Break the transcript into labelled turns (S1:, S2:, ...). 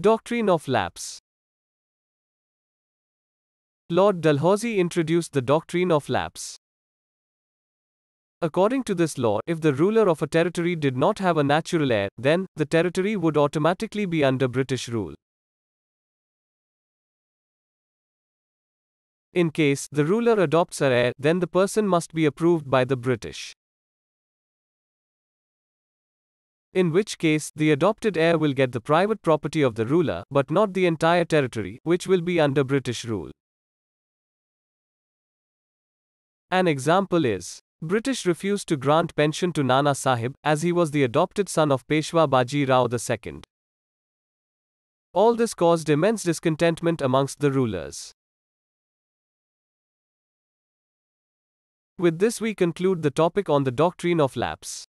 S1: Doctrine of Lapse
S2: Lord Dalhousie introduced the doctrine of lapse. According to this law, if the ruler of a territory did not have a natural heir, then the territory would automatically be under British rule. In case the ruler adopts a heir, then the person must be approved by the British. In which case, the adopted heir will get the private property of the ruler, but not the entire territory, which will be under British rule. An example is British refused to grant pension to Nana Sahib, as he was the adopted son of Peshwa Baji Rao II. All this caused immense discontentment amongst the rulers. With this, we conclude the topic on the
S1: doctrine of lapse.